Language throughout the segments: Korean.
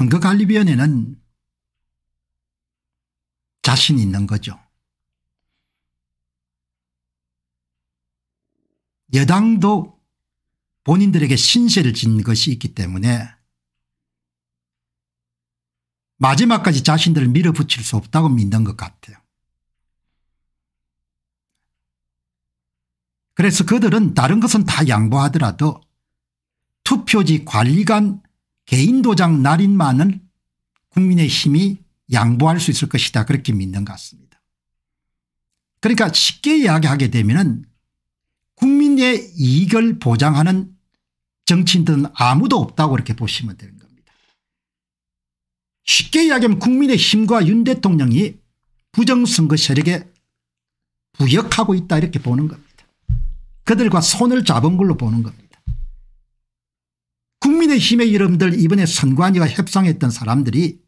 선거관리위원회는 자신 있는 거죠. 여당도 본인들에게 신세를 진 것이 있기 때문에 마지막까지 자신들을 밀어붙일 수 없다고 믿는 것 같아요. 그래서 그들은 다른 것은 다 양보하더라도 투표지 관리관 개인 도장 날인만은 국민의 힘이 양보할 수 있을 것이다 그렇게 믿는 것 같습니다. 그러니까 쉽게 이야기하게 되면 국민의 이익을 보장하는 정치인들은 아무도 없다고 이렇게 보시면 되는 겁니다. 쉽게 이야기하면 국민의 힘과 윤 대통령이 부정선거 세력에 부역하고 있다 이렇게 보는 겁니다. 그들과 손을 잡은 걸로 보는 겁니다. 국민의힘의 이름들 이번에 선관위와 협상했던 사람들이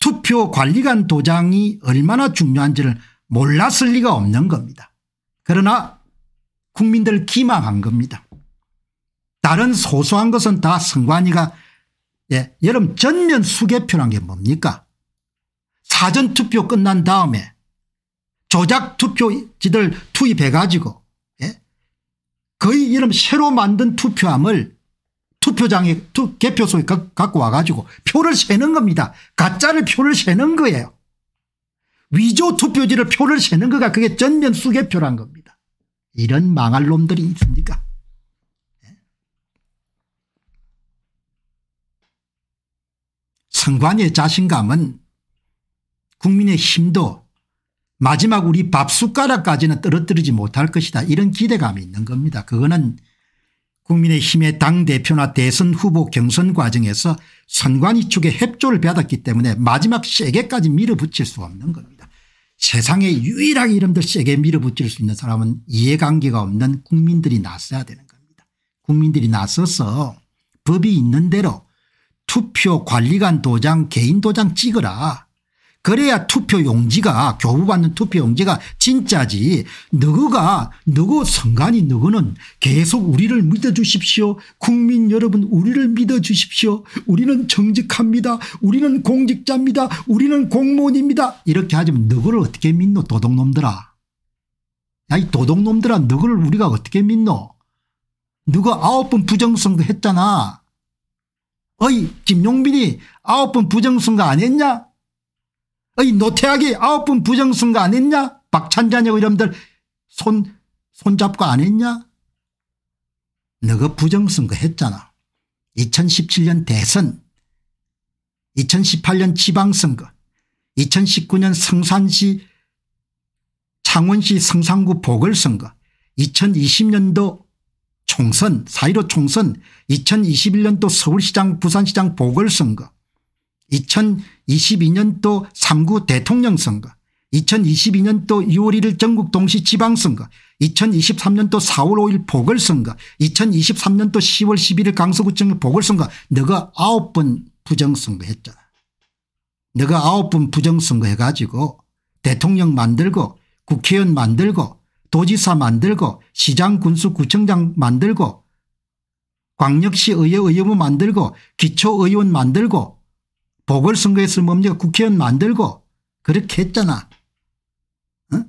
투표관리관 도장이 얼마나 중요한지를 몰랐을 리가 없는 겁니다. 그러나 국민들 기망한 겁니다. 다른 소소한 것은 다 선관위가 예, 여름 전면 수개표란 게 뭡니까 사전투표 끝난 다음에 조작투표지들 투입해 가지고 예? 거의 이런 새로 만든 투표함을 투표장에 투, 개표소에 갖고 와가지고 표를 세는 겁니다. 가짜를 표를 세는 거예요. 위조 투표지를 표를 세는 거가 그게 전면 수개표란 겁니다. 이런 망할 놈들이 있습니까? 선관위의 예? 자신감은 국민의 힘도 마지막 우리 밥 숟가락까지는 떨어뜨리지 못할 것이다. 이런 기대감이 있는 겁니다. 그거는 국민의힘의 당대표나 대선 후보 경선 과정에서 선관위 측의 협조를 받았기 때문에 마지막 세게까지 밀어붙일 수 없는 겁니다. 세상에 유일하게 이름들 세게 밀어붙일 수 있는 사람은 이해관계가 없는 국민들이 나서야 되는 겁니다. 국민들이 나서서 법이 있는 대로 투표 관리관 도장 개인 도장 찍어라 그래야 투표 용지가 교부받는 투표 용지가 진짜지 너가 너고 성간이 너는 계속 우리를 믿어주십시오. 국민 여러분 우리를 믿어주십시오. 우리는 정직합니다. 우리는 공직자입니다. 우리는 공무원입니다. 이렇게 하지면 너를 어떻게 믿노 도둑놈들아. 야 이 도둑놈들아 너를 우리가 어떻게 믿노. 너가 아홉 번 부정선거 했잖아. 어이 김용민이 아홉 번 부정선거 안 했냐? 이 노태학이 아홉 분 부정선거 안 했냐 박찬자녀 이름들 손 손잡고 안 했냐 너가 부정선거 했잖아 2017년 대선 2018년 지방선거 2019년 성산시 창원시 성산구 보궐선거 2020년도 총선 4.15 총선 2021년도 서울시장 부산시장 보궐선거 2022년도 3구 대통령 선거 2022년도 6월 1일 전국 동시 지방선거 2023년도 4월 5일 보궐선거 2023년도 10월 11일 강서구청 보궐선거 너가 9번 부정선거 했잖아. 너가 9번 부정선거 해가지고 대통령 만들고 국회의원 만들고 도지사 만들고 시장 군수 구청장 만들고 광역시 의회 의원부 만들고 기초의원 만들고 보궐선거에 쓸 뭡니까 국회의원 만들고 그렇게 했잖아. 어?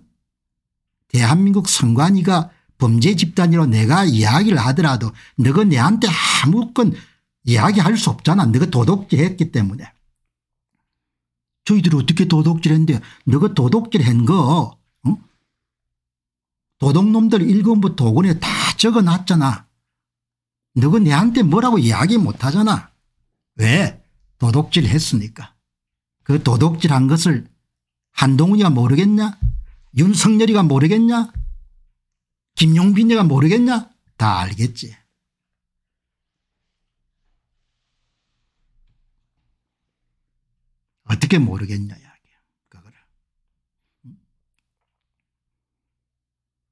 대한민국 선관위가 범죄 집단이라 내가 이야기를 하더라도 너가 내한테 아무건 이야기할 수 없잖아. 너가 도둑질 했기 때문에. 저희들이 어떻게 도둑질했는데 너가 도둑질한 거 어? 도둑놈들 1권부터 5에다 적어놨잖아. 너가 내한테 뭐라고 이야기 못하잖아. 왜? 도둑질 했으니까. 그 도둑질한 것을 한동훈이가 모르겠냐 윤석열이가 모르겠냐 김용빈이가 모르겠냐 다 알겠지. 어떻게 모르겠냐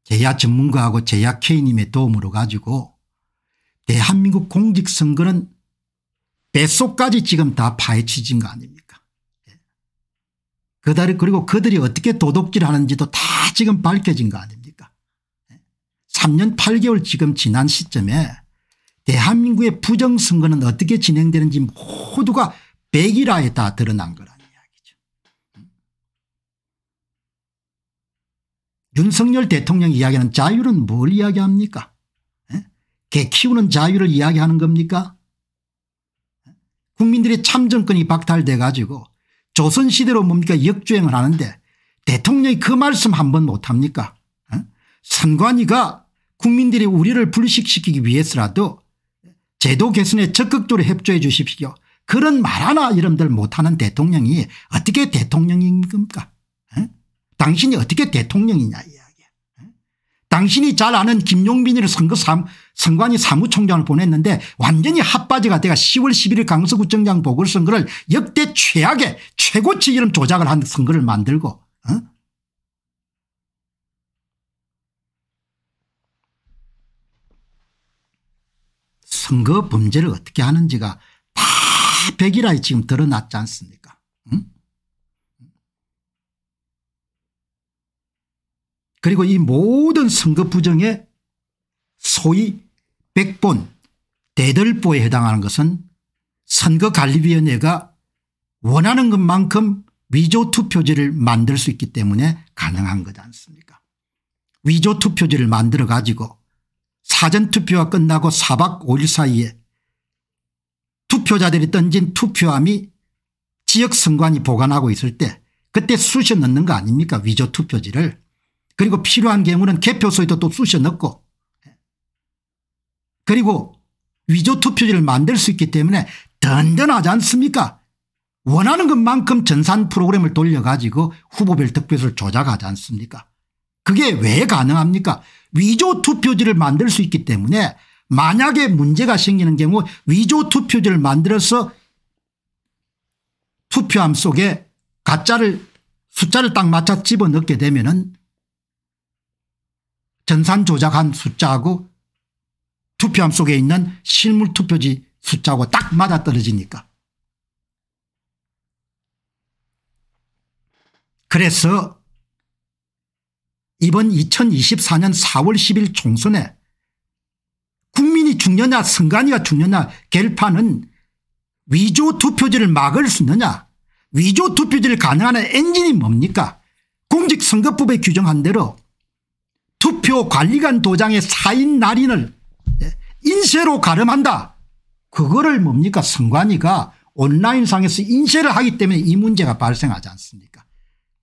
제야 전문가하고 제야 K님의 도움으로 가지고 대한민국 공직선거는 뱃속까지 지금 다 파헤치진 거 아닙니까 예. 그들 그리고 그들이 어떻게 도둑질하는지도 다 지금 밝혀진 거 아닙니까 3년 예. 8개월 지금 지난 시점에 대한민국의 부정선거는 어떻게 진행되는지 모두가 백일화에 다 드러난 거란 이야기죠. 음. 윤석열 대통령 이야기하는 자유는 뭘 이야기합니까 예? 개 키우는 자유를 이야기하는 겁니까 국민들의 참정권이 박탈돼 가지고 조선시대로 뭡니까 역주행을 하는데 대통령이 그 말씀 한 번 못합니까 어? 선관위가 국민들이 우리를 불식시키기 위해서라도 제도 개선에 적극적으로 협조해 주십시오 그런 말 하나 이름들 못하는 대통령이 어떻게 대통령인 겁니까 어? 당신이 어떻게 대통령이냐 당신이 잘 아는 김용민이를 선거 삼, 선관위 사무총장을 보냈는데 완전히 핫바지가 돼가 10월 11일 강서구청장 보궐선거를 역대 최악의 최고치 이름 조작을 한 선거를 만들고 어? 선거 범죄를 어떻게 하는지가 다 백일화에 지금 드러났지 않습니까 그리고 이 모든 선거 부정의 소위 백본 대들보에 해당하는 것은 선거관리위원회가 원하는 것만큼 위조 투표지를 만들 수 있기 때문에 가능한 거지 않습니까 위조 투표지를 만들어 가지고 사전투표가 끝나고 4박 5일 사이에 투표자들이 던진 투표함이 지역선관위 보관하고 있을 때 그때 수시 넣는 거 아닙니까 위조 투표지를 그리고 필요한 경우는 개표소에도 또 쑤셔 넣고 그리고 위조 투표지를 만들 수 있기 때문에 든든하지 않습니까 원하는 것만큼 전산 프로그램을 돌려가지고 후보별 득표수를 조작하지 않습니까 그게 왜 가능합니까 위조 투표지를 만들 수 있기 때문에 만약에 문제가 생기는 경우 위조 투표지를 만들어서 투표함 속에 가짜를 숫자를 딱 맞춰 집어넣게 되면 은 전산 조작한 숫자하고 투표함 속에 있는 실물 투표지 숫자하고 딱 맞아떨어지니까. 그래서 이번 2024년 4월 10일 총선에 국민이 죽느냐 선관위가 죽느냐 결판은 위조 투표지를 막을 수 있느냐 위조 투표지를 가능한 엔진이 뭡니까 공직선거법에 규정한 대로 투표관리관 도장의 사인 날인을 예, 인쇄로 가름한다. 그거를 뭡니까 선관위가 온라인상에서 인쇄를 하기 때문에 이 문제가 발생하지 않습니까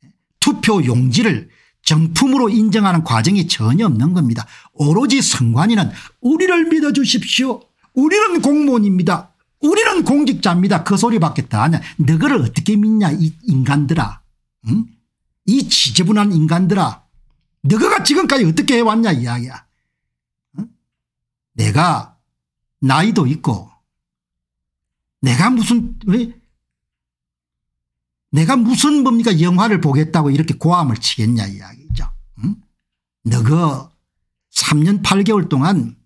예, 투표 용지를 정품으로 인정하는 과정이 전혀 없는 겁니다. 오로지 선관위는 우리를 믿어주십시오. 우리는 공무원입니다. 우리는 공직자입니다. 그 소리밖에 다 하냐. 너희를 어떻게 믿냐 이 인간들아. 응? 이 지저분한 인간들아. 너가 지금까지 어떻게 해왔냐 이야기야. 내가 나이도 있고 내가 무슨 왜 내가 무슨 뭡니까 영화를 보겠다고 이렇게 고함을 치겠냐 이야기죠. 응? 너가 3년 8개월 동안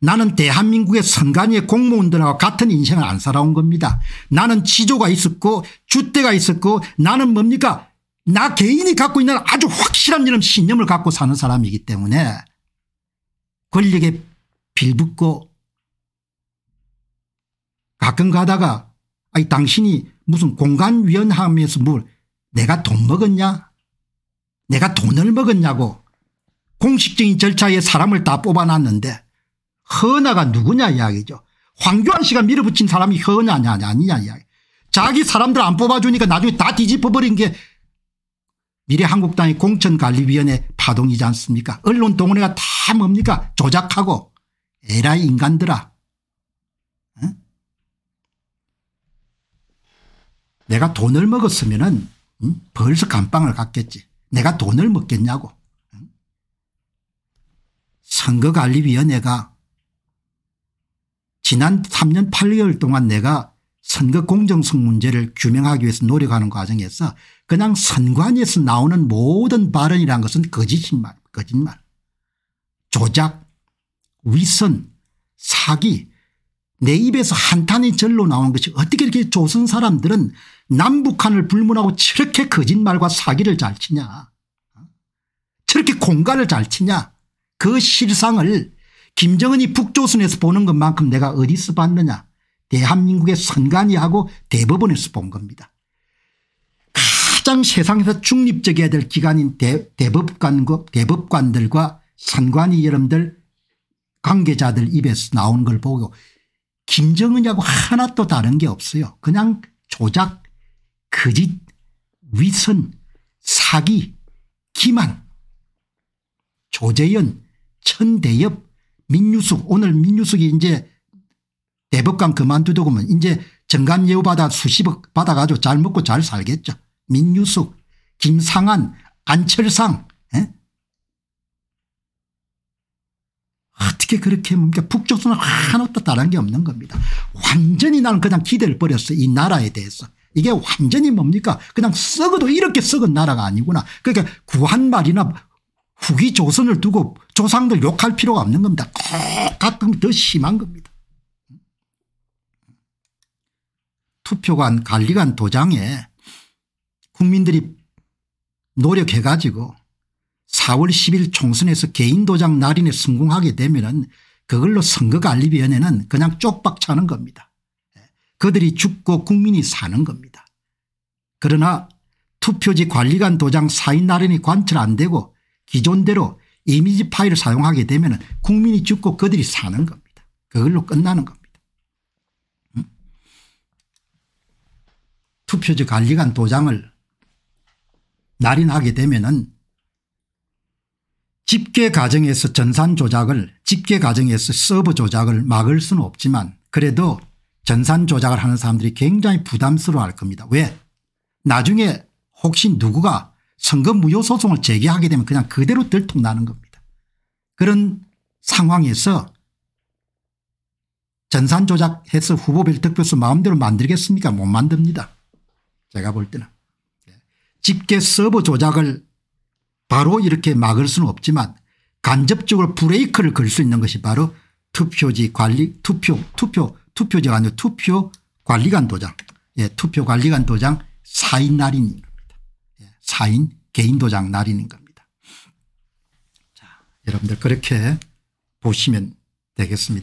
나는 대한민국의 선관위의 공무원들하고 같은 인생을 안 살아온 겁니다. 나는 지조가 있었고 주대가 있었고 나는 뭡니까 나 개인이 갖고 있는 아주 확실한 이런 신념을 갖고 사는 사람이기 때문에 권력에 빌붙고 가끔 가다가 아니 당신이 무슨 공간위원회에서뭘 내가 돈 먹었냐 내가 돈을 먹었냐고 공식적인 절차에 사람을 다 뽑아놨는데 허나가 누구냐 이야기죠. 황교안 씨가 밀어붙인 사람이 허나냐 아니냐 이야기. 자기 사람들 안 뽑아주니까 나중에 다 뒤집어버린 게 미래한국당의 공천관리위원회 파동이지 않습니까 언론 동원회가 다 뭡니까 조작하고 에라이 인간들아 내가 돈을 먹었으면 은 응? 벌써 감방을 갔겠지 내가 돈을 먹겠냐고 응? 선거관리위원회가 지난 3년 8개월 동안 내가 선거 공정성 문제를 규명하기 위해서 노력하는 과정에서 그냥 선관위에서 나오는 모든 발언이라는 것은 거짓말 거짓말 조작 위선 사기 내 입에서 한탄이 절로 나온 것이 어떻게 이렇게 조선 사람들은 남북한을 불문하고 저렇게 거짓말과 사기를 잘 치냐 저렇게 공간을잘 치냐 그 실상을 김정은이 북조선에서 보는 것만큼 내가 어디서 봤느냐 대한민국의 선관위하고 대법원에서 본 겁니다. 가장 세상에서 중립적이어야 될 기관인 대, 법관과 대법관들과 선관위 여러분들 관계자들 입에서 나온 걸 보고 김정은이하고 하나 또 다른 게 없어요. 그냥 조작, 거짓, 위선, 사기, 기만, 조재현, 천대엽, 민유숙 오늘 민유숙이 이제 대법관 그만두고 보면 이제 정관 예우 받아 수십억 받아가지고 잘 먹고 잘 살겠죠. 민유숙, 김상한, 안철상. 에? 예? 어떻게 그렇게 뭡니까 북조선은 하나도 다른 게 없는 겁니다. 완전히 나는 그냥 기대를 버렸어 이 나라에 대해서. 이게 완전히 뭡니까 그냥 썩어도 이렇게 썩은 나라가 아니구나. 그러니까 구한말이나 후기 조선을 두고 조상들 욕할 필요가 없는 겁니다. 똑같은 더 심한 겁니다. 투표관 관리관 도장에 국민들이 노력해 가지고 4월 10일 총선에서 개인도장 날인에 성공하게 되면 은 그걸로 선거관리위원회는 그냥 쪽박 차는 겁니다. 예. 그들이 죽고 국민이 사는 겁니다. 그러나 투표지 관리관 도장 사인 날인이 관철 안 되고 기존대로 이미지 파일을 사용하게 되면 국민이 죽고 그들이 사는 겁니다. 그걸로 끝나는 겁니다. 투표지 관리관 도장을 날인하게 되면은 집계 과정에서 전산 조작을 집계 과정에서 서버 조작을 막을 수는 없지만 그래도 전산 조작을 하는 사람들이 굉장히 부담스러워할 겁니다. 왜? 나중에 혹시 누구가 선거 무효 소송을 제기하게 되면 그냥 그대로 들통나는 겁니다. 그런 상황에서 전산 조작해서 후보별 득표수 마음대로 만들겠습니까? 못 만듭니다. 제가 볼 때는. 집계 서버 조작을 바로 이렇게 막을 수는 없지만 간접적으로 브레이크를 걸 수 있는 것이 바로 투표지 관리 투표 투표 투표지가 아니고 투표 관리관 도장 예, 투표 관리관 도장 사인 날인 겁니다. 예, 사인 개인 도장 날인인 겁니다. 자, 여러분들 그렇게 보시면 되겠습니다.